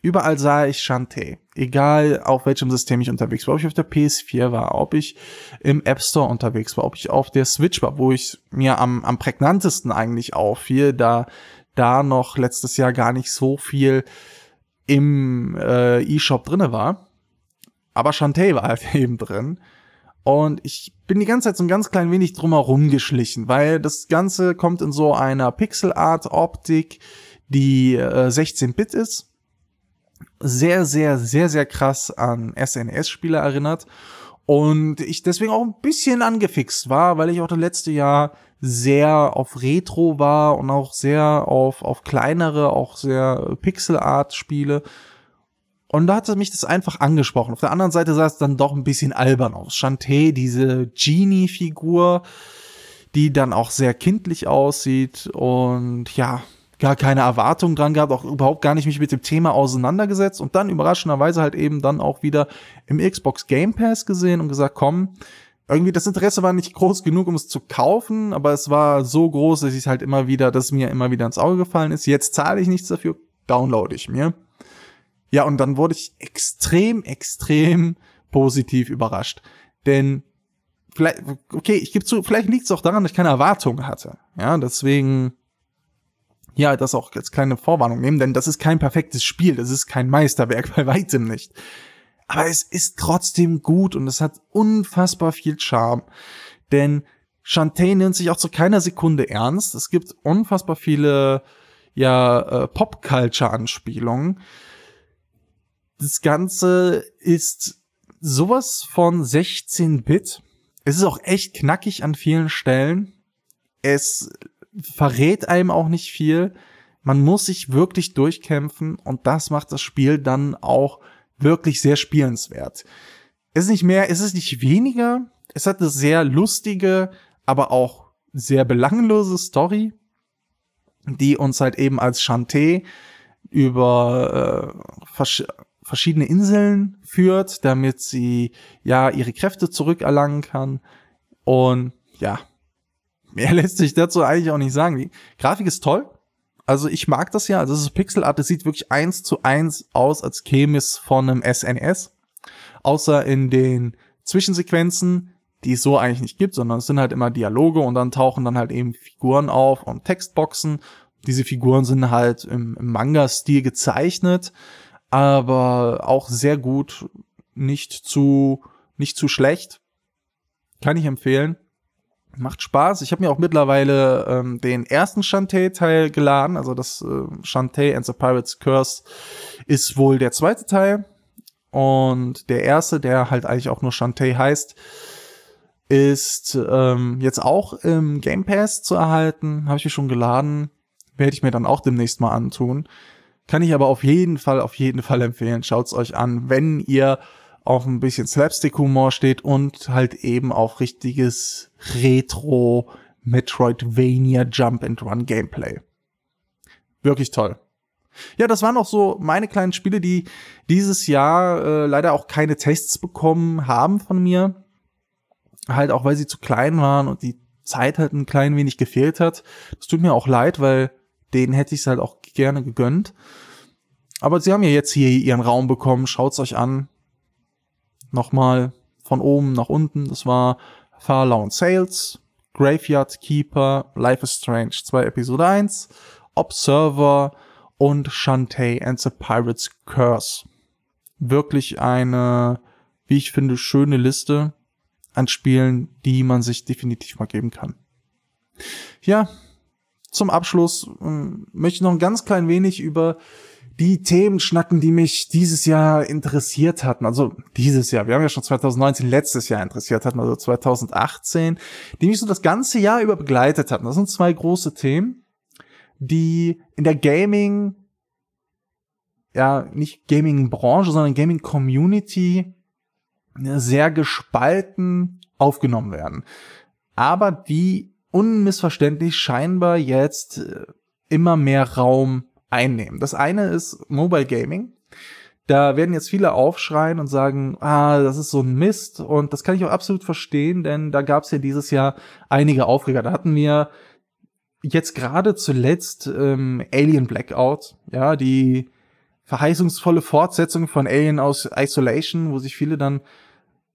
Überall sah ich Shantae, egal auf welchem System ich unterwegs war, ob ich auf der PS4 war, ob ich im App Store unterwegs war, ob ich auf der Switch war, wo ich mir am, am prägnantesten eigentlich auffiel, da da noch letztes Jahr gar nicht so viel im äh, E-Shop drinne war. Aber Shantae war halt eben drin. Und ich bin die ganze Zeit so ein ganz klein wenig drumherum geschlichen, weil das Ganze kommt in so einer pixel art optik die äh, 16-Bit ist sehr, sehr, sehr, sehr krass an SNES-Spiele erinnert. Und ich deswegen auch ein bisschen angefixt war, weil ich auch das letzte Jahr sehr auf Retro war und auch sehr auf, auf kleinere, auch sehr Pixel-Art-Spiele. Und da hat mich das einfach angesprochen. Auf der anderen Seite sah es dann doch ein bisschen albern aus. Shantae, diese Genie-Figur, die dann auch sehr kindlich aussieht. Und ja, gar keine Erwartung dran gehabt, auch überhaupt gar nicht mich mit dem Thema auseinandergesetzt und dann überraschenderweise halt eben dann auch wieder im Xbox Game Pass gesehen und gesagt, komm, irgendwie das Interesse war nicht groß genug, um es zu kaufen, aber es war so groß, dass ich halt immer wieder, dass mir immer wieder ins Auge gefallen ist. Jetzt zahle ich nichts dafür, download ich mir. Ja, und dann wurde ich extrem, extrem positiv überrascht. Denn vielleicht, okay, ich gebe zu, vielleicht liegt es auch daran, dass ich keine Erwartungen hatte. Ja, deswegen ja, das auch als kleine Vorwarnung nehmen, denn das ist kein perfektes Spiel, das ist kein Meisterwerk, bei weitem nicht. Aber es ist trotzdem gut und es hat unfassbar viel Charme, denn Shantae nimmt sich auch zu keiner Sekunde ernst. Es gibt unfassbar viele, ja, äh, Pop-Culture-Anspielungen. Das Ganze ist sowas von 16-Bit. Es ist auch echt knackig an vielen Stellen. Es verrät einem auch nicht viel. Man muss sich wirklich durchkämpfen und das macht das Spiel dann auch wirklich sehr spielenswert. Es ist nicht mehr, es ist nicht weniger. Es hat eine sehr lustige, aber auch sehr belanglose Story, die uns halt eben als Chanté über äh, vers verschiedene Inseln führt, damit sie ja ihre Kräfte zurückerlangen kann. Und ja, mehr lässt sich dazu eigentlich auch nicht sagen. Die Grafik ist toll. Also ich mag das ja. Also das ist Pixelart. Das sieht wirklich eins zu eins aus, als käme es von einem SNS. Außer in den Zwischensequenzen, die es so eigentlich nicht gibt, sondern es sind halt immer Dialoge und dann tauchen dann halt eben Figuren auf und Textboxen. Diese Figuren sind halt im Manga-Stil gezeichnet, aber auch sehr gut, nicht zu, nicht zu schlecht. Kann ich empfehlen macht Spaß. Ich habe mir auch mittlerweile ähm, den ersten Shantae-Teil geladen. Also das äh, Shantae and the Pirates Curse ist wohl der zweite Teil. Und der erste, der halt eigentlich auch nur Shantae heißt, ist ähm, jetzt auch im Game Pass zu erhalten. Habe ich mir schon geladen. Werde ich mir dann auch demnächst mal antun. Kann ich aber auf jeden Fall, auf jeden Fall empfehlen. Schaut's euch an, wenn ihr auf ein bisschen Slapstick-Humor steht und halt eben auch richtiges Retro Metroidvania Jump and Run Gameplay. Wirklich toll. Ja, das waren auch so meine kleinen Spiele, die dieses Jahr äh, leider auch keine Tests bekommen haben von mir. Halt auch, weil sie zu klein waren und die Zeit halt ein klein wenig gefehlt hat. Das tut mir auch leid, weil denen hätte ich es halt auch gerne gegönnt. Aber sie haben ja jetzt hier ihren Raum bekommen. Schaut's euch an nochmal von oben nach unten. Das war Farlown Sales, Graveyard Keeper, Life is Strange 2 Episode 1, Observer und Shantae and the Pirates Curse. Wirklich eine, wie ich finde, schöne Liste an Spielen, die man sich definitiv mal geben kann. Ja, zum Abschluss äh, möchte ich noch ein ganz klein wenig über die Themen schnacken, die mich dieses Jahr interessiert hatten. Also dieses Jahr, wir haben ja schon 2019 letztes Jahr interessiert hatten, also 2018, die mich so das ganze Jahr über begleitet hatten. Das sind zwei große Themen, die in der Gaming, ja, nicht Gaming-Branche, sondern Gaming-Community sehr gespalten aufgenommen werden. Aber die unmissverständlich scheinbar jetzt äh, immer mehr Raum einnehmen. Das eine ist Mobile Gaming. Da werden jetzt viele aufschreien und sagen, ah, das ist so ein Mist. Und das kann ich auch absolut verstehen, denn da gab es ja dieses Jahr einige Aufreger. Da hatten wir jetzt gerade zuletzt ähm, Alien Blackout, ja, die verheißungsvolle Fortsetzung von Alien aus Isolation, wo sich viele dann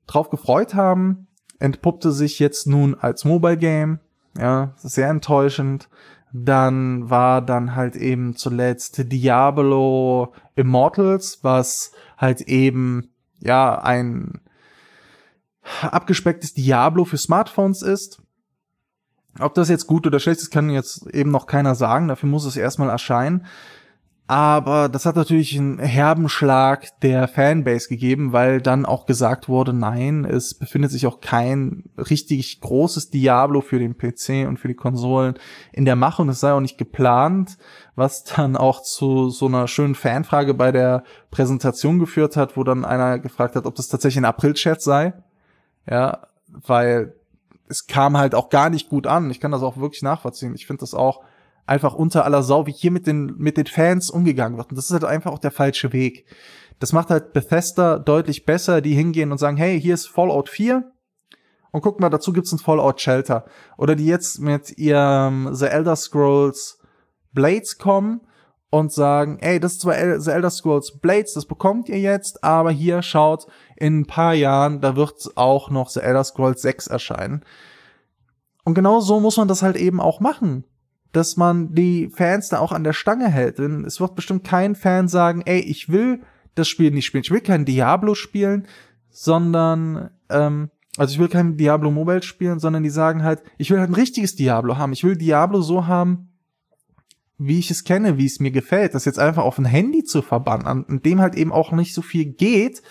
drauf gefreut haben, entpuppte sich jetzt nun als Mobile Game. Ja, sehr enttäuschend. Dann war dann halt eben zuletzt Diablo Immortals, was halt eben, ja, ein abgespecktes Diablo für Smartphones ist. Ob das jetzt gut oder schlecht ist, kann jetzt eben noch keiner sagen. Dafür muss es erstmal erscheinen. Aber das hat natürlich einen herben Schlag der Fanbase gegeben, weil dann auch gesagt wurde, nein, es befindet sich auch kein richtig großes Diablo für den PC und für die Konsolen in der Mache und es sei auch nicht geplant, was dann auch zu so einer schönen Fanfrage bei der Präsentation geführt hat, wo dann einer gefragt hat, ob das tatsächlich ein April-Chat sei. Ja, weil es kam halt auch gar nicht gut an. Ich kann das auch wirklich nachvollziehen. Ich finde das auch einfach unter aller Sau, wie hier mit den, mit den Fans umgegangen wird. Und das ist halt einfach auch der falsche Weg. Das macht halt Bethesda deutlich besser, die hingehen und sagen, hey, hier ist Fallout 4. Und guck mal, dazu gibt's ein Fallout Shelter. Oder die jetzt mit ihrem The Elder Scrolls Blades kommen und sagen, ey, das ist zwar El The Elder Scrolls Blades, das bekommt ihr jetzt, aber hier schaut, in ein paar Jahren, da wird auch noch The Elder Scrolls 6 erscheinen. Und genau so muss man das halt eben auch machen dass man die Fans da auch an der Stange hält. Denn es wird bestimmt kein Fan sagen, ey, ich will das Spiel nicht spielen. Ich will kein Diablo spielen, sondern, ähm, also ich will kein Diablo Mobile spielen, sondern die sagen halt, ich will halt ein richtiges Diablo haben. Ich will Diablo so haben, wie ich es kenne, wie es mir gefällt. Das jetzt einfach auf ein Handy zu verbannen, an, dem halt eben auch nicht so viel geht.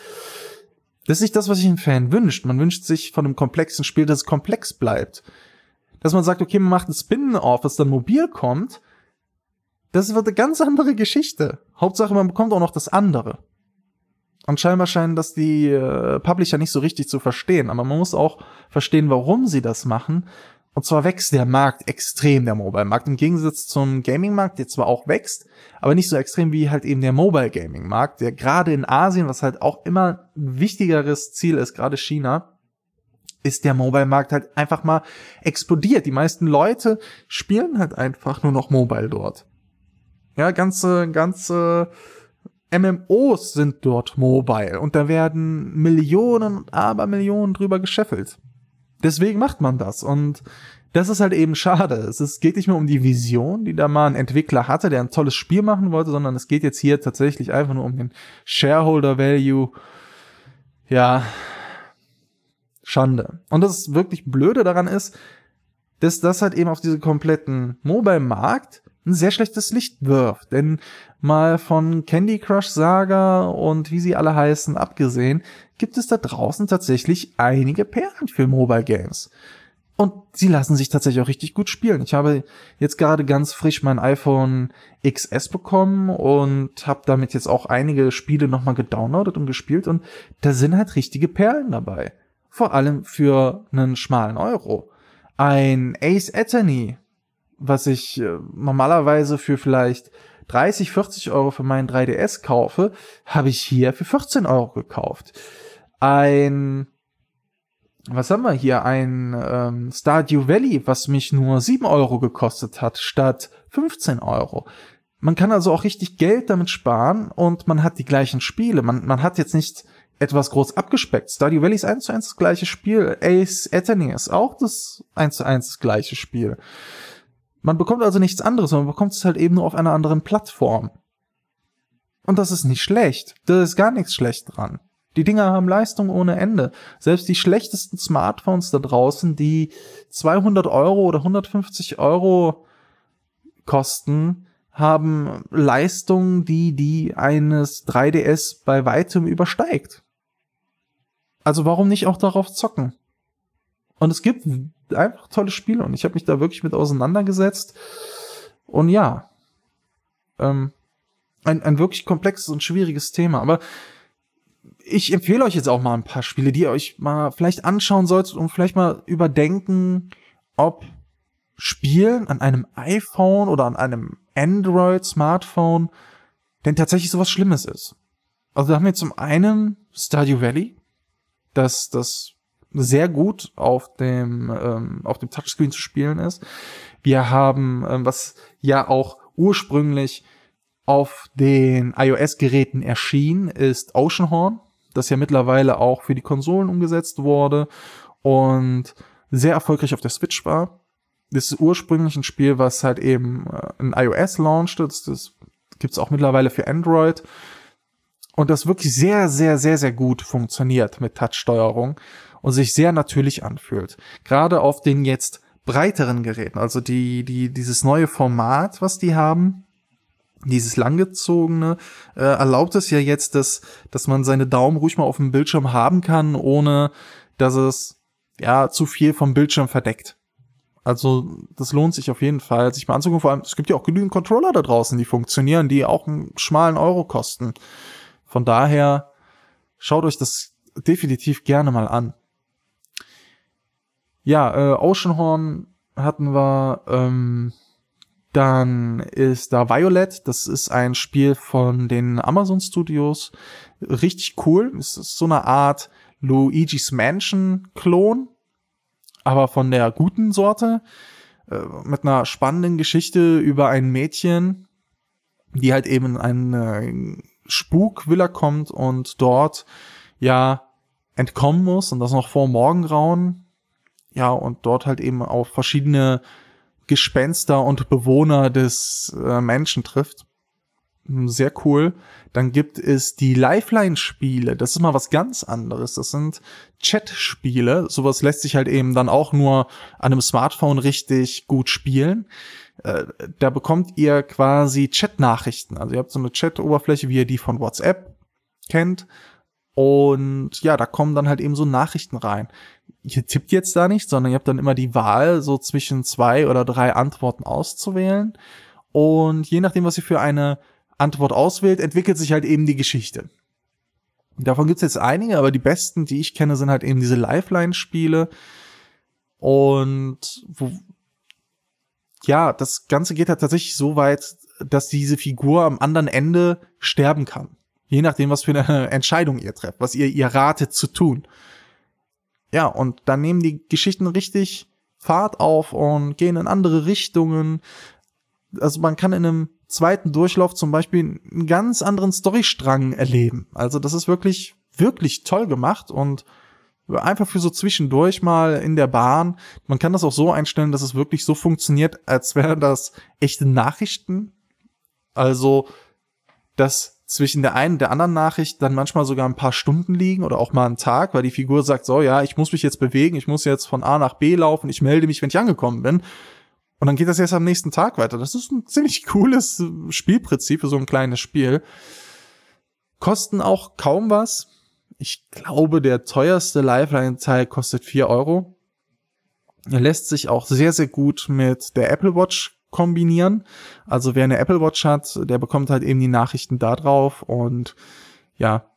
Das ist nicht das, was sich ein Fan wünscht. Man wünscht sich von einem komplexen Spiel, dass es komplex bleibt dass man sagt, okay, man macht ein Spin-off, das dann mobil kommt, das wird eine ganz andere Geschichte. Hauptsache, man bekommt auch noch das andere. Und scheinbar scheinen das die äh, Publisher nicht so richtig zu verstehen. Aber man muss auch verstehen, warum sie das machen. Und zwar wächst der Markt extrem, der Mobile-Markt. Im Gegensatz zum Gaming-Markt, der zwar auch wächst, aber nicht so extrem wie halt eben der Mobile-Gaming-Markt, der gerade in Asien, was halt auch immer ein wichtigeres Ziel ist, gerade China, ist der Mobile-Markt halt einfach mal explodiert. Die meisten Leute spielen halt einfach nur noch Mobile dort. Ja, ganze, ganze MMOs sind dort mobile und da werden Millionen und Abermillionen drüber gescheffelt. Deswegen macht man das und das ist halt eben schade. Es geht nicht mehr um die Vision, die da mal ein Entwickler hatte, der ein tolles Spiel machen wollte, sondern es geht jetzt hier tatsächlich einfach nur um den Shareholder Value. Ja, Schande. Und das wirklich Blöde daran ist, dass das halt eben auf diesen kompletten Mobile-Markt ein sehr schlechtes Licht wirft. Denn mal von Candy Crush Saga und wie sie alle heißen abgesehen, gibt es da draußen tatsächlich einige Perlen für Mobile Games. Und sie lassen sich tatsächlich auch richtig gut spielen. Ich habe jetzt gerade ganz frisch mein iPhone XS bekommen und habe damit jetzt auch einige Spiele nochmal gedownloadet und gespielt und da sind halt richtige Perlen dabei vor allem für einen schmalen Euro. Ein Ace Attorney, was ich äh, normalerweise für vielleicht 30, 40 Euro für meinen 3DS kaufe, habe ich hier für 14 Euro gekauft. Ein, was haben wir hier? Ein ähm, Stardew Valley, was mich nur 7 Euro gekostet hat, statt 15 Euro. Man kann also auch richtig Geld damit sparen und man hat die gleichen Spiele. Man, man hat jetzt nicht etwas groß abgespeckt. Stardew Valley ist eins zu eins das gleiche Spiel. Ace Attorney ist auch das eins zu eins das gleiche Spiel. Man bekommt also nichts anderes, man bekommt es halt eben nur auf einer anderen Plattform. Und das ist nicht schlecht. Da ist gar nichts schlecht dran. Die Dinger haben Leistung ohne Ende. Selbst die schlechtesten Smartphones da draußen, die 200 Euro oder 150 Euro kosten, haben Leistung, die die eines 3DS bei weitem übersteigt. Also warum nicht auch darauf zocken? Und es gibt einfach tolle Spiele und ich habe mich da wirklich mit auseinandergesetzt. Und ja, ähm, ein, ein wirklich komplexes und schwieriges Thema. Aber ich empfehle euch jetzt auch mal ein paar Spiele, die ihr euch mal vielleicht anschauen solltet und vielleicht mal überdenken, ob Spielen an einem iPhone oder an einem Android-Smartphone denn tatsächlich sowas Schlimmes ist. Also da haben wir zum einen Stardew Valley, dass das sehr gut auf dem ähm, auf dem Touchscreen zu spielen ist. Wir haben, ähm, was ja auch ursprünglich auf den iOS-Geräten erschien, ist Oceanhorn, das ja mittlerweile auch für die Konsolen umgesetzt wurde und sehr erfolgreich auf der Switch war. Das ist ursprünglich ein Spiel, was halt eben äh, ein iOS launchte. Das, das gibt's auch mittlerweile für Android und das wirklich sehr, sehr, sehr, sehr gut funktioniert mit Touch-Steuerung und sich sehr natürlich anfühlt. Gerade auf den jetzt breiteren Geräten, also die, die, dieses neue Format, was die haben, dieses langgezogene, äh, erlaubt es ja jetzt, dass, dass man seine Daumen ruhig mal auf dem Bildschirm haben kann, ohne dass es ja zu viel vom Bildschirm verdeckt. Also das lohnt sich auf jeden Fall, sich mal anzugucken. Vor allem, es gibt ja auch genügend Controller da draußen, die funktionieren, die auch einen schmalen Euro kosten. Von daher schaut euch das definitiv gerne mal an. Ja, äh, Oceanhorn hatten wir. Ähm, dann ist da Violet, das ist ein Spiel von den Amazon Studios. Richtig cool. Es ist so eine Art Luigi's Mansion-Klon, aber von der guten Sorte. Äh, mit einer spannenden Geschichte über ein Mädchen, die halt eben in eine äh, Spukvilla kommt und dort ja entkommen muss und das noch vor Morgengrauen. Ja, und dort halt eben auf verschiedene Gespenster und Bewohner des äh, Menschen trifft. Hm, sehr cool. Dann gibt es die Lifeline-Spiele. Das ist mal was ganz anderes. Das sind Chat-Spiele. Sowas lässt sich halt eben dann auch nur an einem Smartphone richtig gut spielen. Äh, da bekommt ihr quasi Chat-Nachrichten. Also ihr habt so eine Chat-Oberfläche, wie ihr die von WhatsApp kennt. Und ja, da kommen dann halt eben so Nachrichten rein. Ihr tippt jetzt da nicht, sondern ihr habt dann immer die Wahl, so zwischen zwei oder drei Antworten auszuwählen. Und je nachdem, was ihr für eine Antwort auswählt, entwickelt sich halt eben die Geschichte. Davon gibt's jetzt einige, aber die besten, die ich kenne, sind halt eben diese Lifeline-Spiele. Und wo, ja, das Ganze geht halt tatsächlich so weit, dass diese Figur am anderen Ende sterben kann. Je nachdem, was für eine Entscheidung ihr trefft, was ihr ihr ratet zu tun. Ja, und dann nehmen die Geschichten richtig Fahrt auf und gehen in andere Richtungen. Also man kann in einem zweiten Durchlauf zum Beispiel einen ganz anderen Storystrang erleben. Also das ist wirklich, wirklich toll gemacht und einfach für so zwischendurch mal in der Bahn. Man kann das auch so einstellen, dass es wirklich so funktioniert, als wären das echte Nachrichten. Also, dass zwischen der einen und der anderen Nachricht dann manchmal sogar ein paar Stunden liegen oder auch mal einen Tag, weil die Figur sagt, so ja, ich muss mich jetzt bewegen, ich muss jetzt von A nach B laufen, ich melde mich, wenn ich angekommen bin. Und dann geht das erst am nächsten Tag weiter. Das ist ein ziemlich cooles Spielprinzip für so ein kleines Spiel. Kosten auch kaum was. Ich glaube, der teuerste Lifeline-Teil kostet vier Euro. Er lässt sich auch sehr, sehr gut mit der Apple Watch kombinieren. Also wer eine Apple Watch hat, der bekommt halt eben die Nachrichten da drauf. Und ja,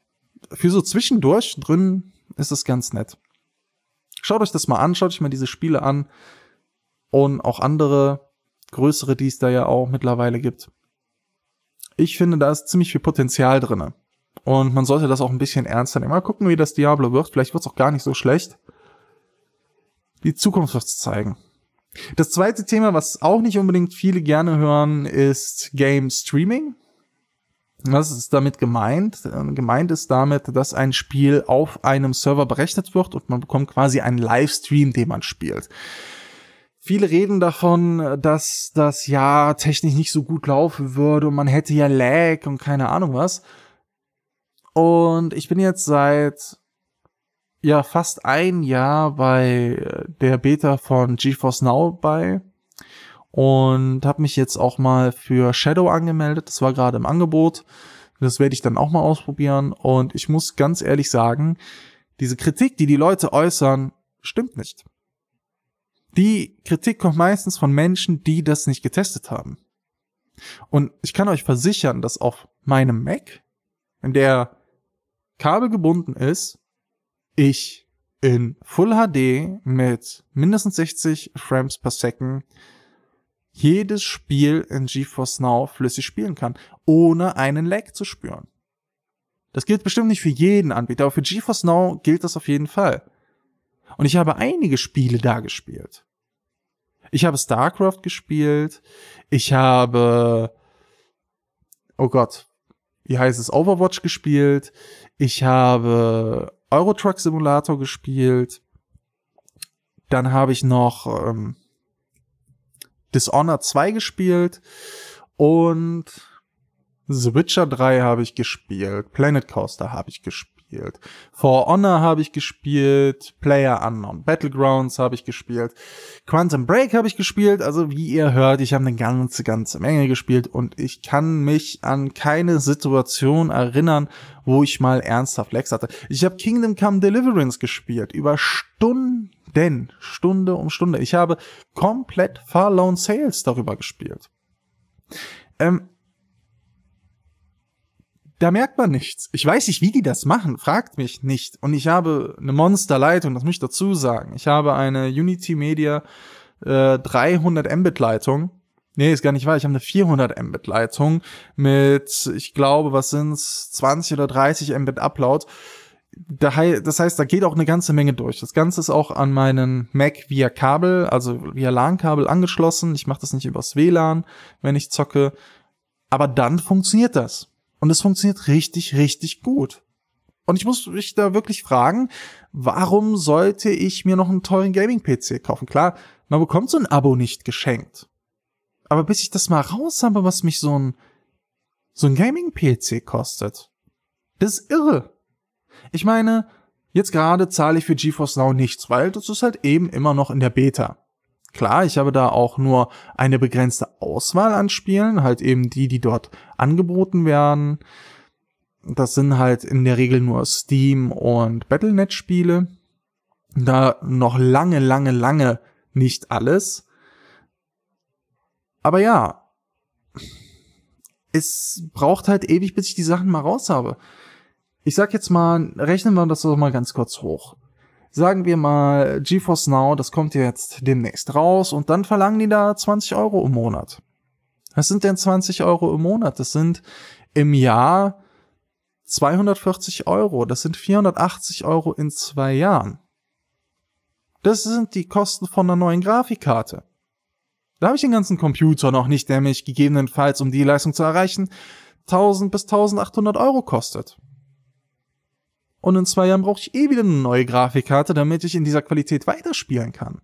für so zwischendurch drin ist es ganz nett. Schaut euch das mal an, schaut euch mal diese Spiele an und auch andere größere, die es da ja auch mittlerweile gibt. Ich finde, da ist ziemlich viel Potenzial drinne. Und man sollte das auch ein bisschen ernster nehmen. Mal gucken, wie das Diablo wird. Vielleicht wird es auch gar nicht so schlecht. Die Zukunft wird zeigen. Das zweite Thema, was auch nicht unbedingt viele gerne hören, ist Game Streaming. Was ist damit gemeint? Ähm, gemeint ist damit, dass ein Spiel auf einem Server berechnet wird und man bekommt quasi einen Livestream, den man spielt. Viele reden davon, dass das ja technisch nicht so gut laufen würde und man hätte ja Lag und keine Ahnung was. Und ich bin jetzt seit ja fast ein Jahr bei äh, der Beta von GeForce Now bei und habe mich jetzt auch mal für Shadow angemeldet. Das war gerade im Angebot. Das werde ich dann auch mal ausprobieren. Und ich muss ganz ehrlich sagen, diese Kritik, die die Leute äußern, stimmt nicht. Die Kritik kommt meistens von Menschen, die das nicht getestet haben. Und ich kann euch versichern, dass auf meinem Mac, in der Kabel gebunden ist, ich in Full HD mit mindestens 60 Frames per Second jedes Spiel in GeForce Now flüssig spielen kann, ohne einen Lag zu spüren. Das gilt bestimmt nicht für jeden Anbieter, aber für GeForce Now gilt das auf jeden Fall. Und ich habe einige Spiele da gespielt. Ich habe StarCraft gespielt. Ich habe, oh Gott, wie heißt es, Overwatch gespielt. Ich habe Euro Truck Simulator gespielt. Dann habe ich noch ähm, Dishonored 2 gespielt. Und The Witcher 3 habe ich gespielt. Planet Coaster habe ich gespielt gespielt. For Honor habe ich gespielt, Player Unknown Battlegrounds habe ich gespielt, Quantum Break habe ich gespielt. Also wie ihr hört, ich habe eine ganze, ganze Menge gespielt und ich kann mich an keine Situation erinnern, wo ich mal ernsthaft Lex hatte. Ich habe Kingdom Come Deliverance gespielt über Stunden, Stunde um Stunde. Ich habe komplett Far Lone Sales darüber gespielt. Ähm, da merkt man nichts. Ich weiß nicht, wie die das machen, fragt mich nicht. Und ich habe eine Monster-Leitung, das muss ich dazu sagen. Ich habe eine Unity Media äh, 300 Mbit Leitung. Nee, ist gar nicht wahr. Ich habe eine 400 Mbit Leitung mit, ich glaube, was sind's, 20 oder 30 Mbit Upload. Das heißt, da geht auch eine ganze Menge durch. Das Ganze ist auch an meinen Mac via Kabel, also via LAN-Kabel angeschlossen. Ich mache das nicht übers WLAN, wenn ich zocke. Aber dann funktioniert das. Und es funktioniert richtig, richtig gut. Und ich muss mich da wirklich fragen, warum sollte ich mir noch einen teuren Gaming-PC kaufen? Klar, man bekommt so ein Abo nicht geschenkt. Aber bis ich das mal raus habe, was mich so ein, so ein Gaming-PC kostet, das ist irre. Ich meine, jetzt gerade zahle ich für GeForce Now nichts, weil das ist halt eben immer noch in der Beta. Klar, ich habe da auch nur eine begrenzte Auswahl an Spielen, halt eben die, die dort angeboten werden. Das sind halt in der Regel nur Steam und Battlenet Spiele. Da noch lange, lange, lange nicht alles. Aber ja, es braucht halt ewig, bis ich die Sachen mal raus habe. Ich sag jetzt mal, rechnen wir das doch mal ganz kurz hoch sagen wir mal, GeForce Now, das kommt jetzt demnächst raus und dann verlangen die da 20 Euro im Monat. Was sind denn 20 Euro im Monat? Das sind im Jahr 240 Euro. Das sind 480 Euro in zwei Jahren. Das sind die Kosten von einer neuen Grafikkarte. Da habe ich den ganzen Computer noch nicht, der mich gegebenenfalls, um die Leistung zu erreichen, 1000 bis 1800 Euro kostet. Und in zwei Jahren brauche ich eh wieder eine neue Grafikkarte, damit ich in dieser Qualität weiterspielen kann.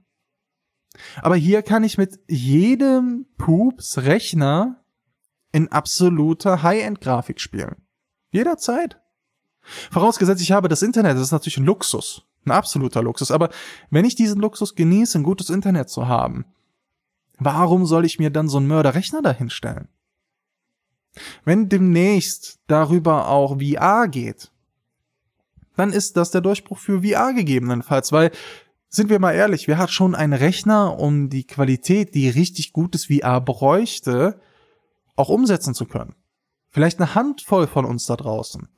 Aber hier kann ich mit jedem Pups Rechner in absoluter High-End-Grafik spielen. Jederzeit. Vorausgesetzt, ich habe das Internet, das ist natürlich ein Luxus. Ein absoluter Luxus. Aber wenn ich diesen Luxus genieße, ein gutes Internet zu haben, warum soll ich mir dann so einen Mörderrechner dahinstellen? Wenn demnächst darüber auch VR geht, dann ist das der Durchbruch für VR gegebenenfalls, weil sind wir mal ehrlich, wer hat schon einen Rechner, um die Qualität, die richtig gutes VR bräuchte, auch umsetzen zu können? Vielleicht eine Handvoll von uns da draußen.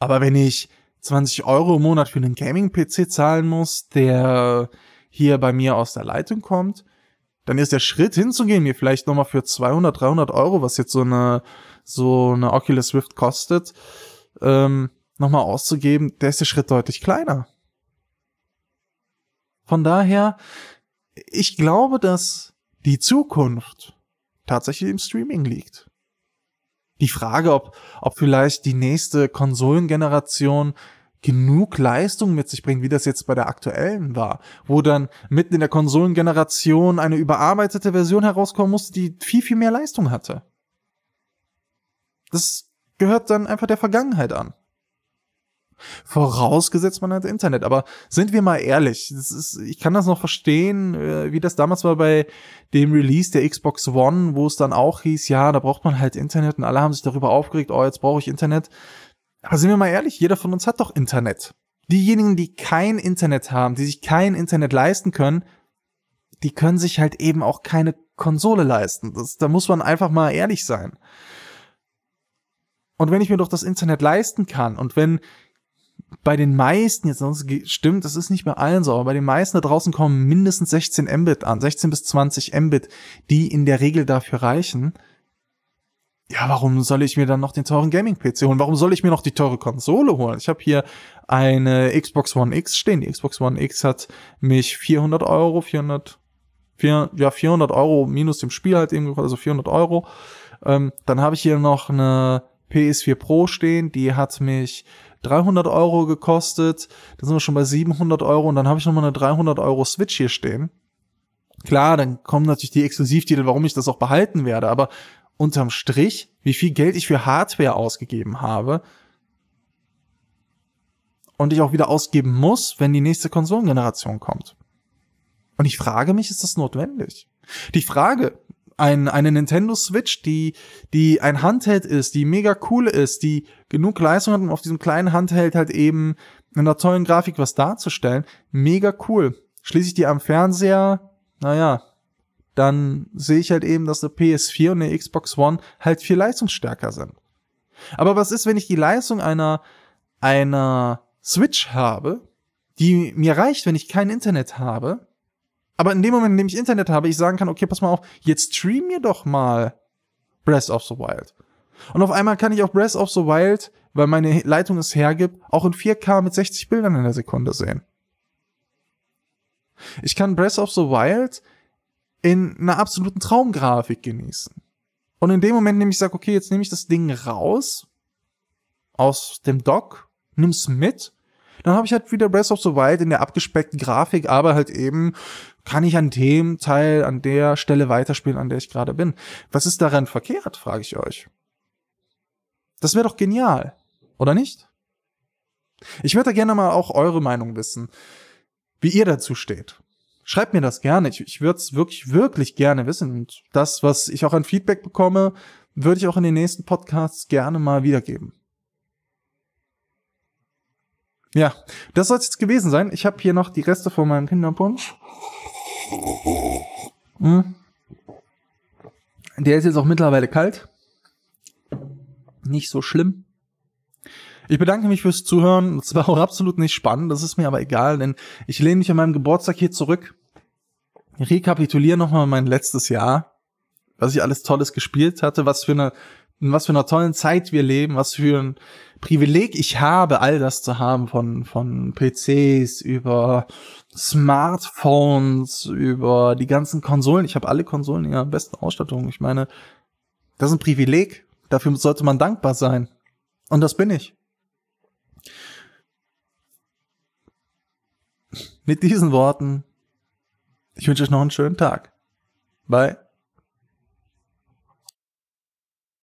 Aber wenn ich 20 Euro im Monat für einen Gaming-PC zahlen muss, der hier bei mir aus der Leitung kommt, dann ist der Schritt hinzugehen, mir vielleicht nochmal für 200, 300 Euro, was jetzt so eine, so eine Oculus Rift kostet, ähm, nochmal auszugeben, der ist der Schritt deutlich kleiner. Von daher, ich glaube, dass die Zukunft tatsächlich im Streaming liegt. Die Frage, ob, ob vielleicht die nächste Konsolengeneration genug Leistung mit sich bringt, wie das jetzt bei der aktuellen war, wo dann mitten in der Konsolengeneration eine überarbeitete Version herauskommen musste, die viel, viel mehr Leistung hatte. Das gehört dann einfach der Vergangenheit an. Vorausgesetzt man hat Internet. Aber sind wir mal ehrlich, das ist, ich kann das noch verstehen, äh, wie das damals war bei dem Release der Xbox One, wo es dann auch hieß, ja, da braucht man halt Internet und alle haben sich darüber aufgeregt, oh, jetzt brauche ich Internet. Aber sind wir mal ehrlich, jeder von uns hat doch Internet. Diejenigen, die kein Internet haben, die sich kein Internet leisten können, die können sich halt eben auch keine Konsole leisten. Das, da muss man einfach mal ehrlich sein. Und wenn ich mir doch das Internet leisten kann und wenn bei den meisten, jetzt sonst stimmt, das ist nicht bei allen so, aber bei den meisten da draußen kommen mindestens 16 Mbit an, 16 bis 20 Mbit, die in der Regel dafür reichen. Ja, warum soll ich mir dann noch den teuren Gaming-PC holen? Warum soll ich mir noch die teure Konsole holen? Ich habe hier eine Xbox One X stehen. Die Xbox One X hat mich 400 Euro, 400, 400 ja 400 Euro minus dem Spiel halt eben gekostet, also 400 Euro. Ähm, dann habe ich hier noch eine PS4 Pro stehen. Die hat mich 300 Euro gekostet. Dann sind wir schon bei 700 Euro und dann habe ich nochmal eine 300 Euro Switch hier stehen. Klar, dann kommen natürlich die Exklusivtitel, warum ich das auch behalten werde, aber unterm Strich, wie viel Geld ich für Hardware ausgegeben habe und ich auch wieder ausgeben muss, wenn die nächste Konsolengeneration kommt. Und ich frage mich, ist das notwendig? Die Frage, ein, eine Nintendo Switch, die, die ein Handheld ist, die mega cool ist, die genug Leistung hat, um auf diesem kleinen Handheld halt eben in einer tollen Grafik was darzustellen, mega cool. Schließe ich die am Fernseher, naja, dann sehe ich halt eben, dass der PS4 und der Xbox One halt viel leistungsstärker sind. Aber was ist, wenn ich die Leistung einer, einer Switch habe, die mir reicht, wenn ich kein Internet habe, aber in dem Moment, in dem ich Internet habe, ich sagen kann, okay, pass mal auf, jetzt stream mir doch mal Breath of the Wild. Und auf einmal kann ich auch Breath of the Wild, weil meine Leitung es hergibt, auch in 4K mit 60 Bildern in der Sekunde sehen. Ich kann Breath of the Wild in einer absoluten Traumgrafik genießen. Und in dem Moment, in dem ich sage, okay, jetzt nehme ich das Ding raus aus dem Dock, nimm's mit, dann habe ich halt wieder Breath of the Wild in der abgespeckten Grafik, aber halt eben kann ich an dem Teil, an der Stelle weiterspielen, an der ich gerade bin? Was ist daran verkehrt, frage ich euch. Das wäre doch genial, oder nicht? Ich würde gerne mal auch eure Meinung wissen, wie ihr dazu steht. Schreibt mir das gerne. Ich, ich würde es wirklich, wirklich gerne wissen. Und das, was ich auch an Feedback bekomme, würde ich auch in den nächsten Podcasts gerne mal wiedergeben. Ja, das soll es jetzt gewesen sein. Ich habe hier noch die Reste von meinem Kinderpunsch. Hm. Der ist jetzt auch mittlerweile kalt. Nicht so schlimm. Ich bedanke mich fürs Zuhören. Das war auch absolut nicht spannend. Das ist mir aber egal, denn ich lehne mich an meinem Geburtstag hier zurück. Rekapituliere nochmal mein letztes Jahr. Was ich alles Tolles gespielt hatte. Was für eine, in was für einer tollen Zeit wir leben. Was für ein, Privileg ich habe, all das zu haben von, von PCs über Smartphones, über die ganzen Konsolen. Ich habe alle Konsolen in der besten Ausstattung. Ich meine, das ist ein Privileg. Dafür sollte man dankbar sein. Und das bin ich. Mit diesen Worten, ich wünsche euch noch einen schönen Tag. Bye.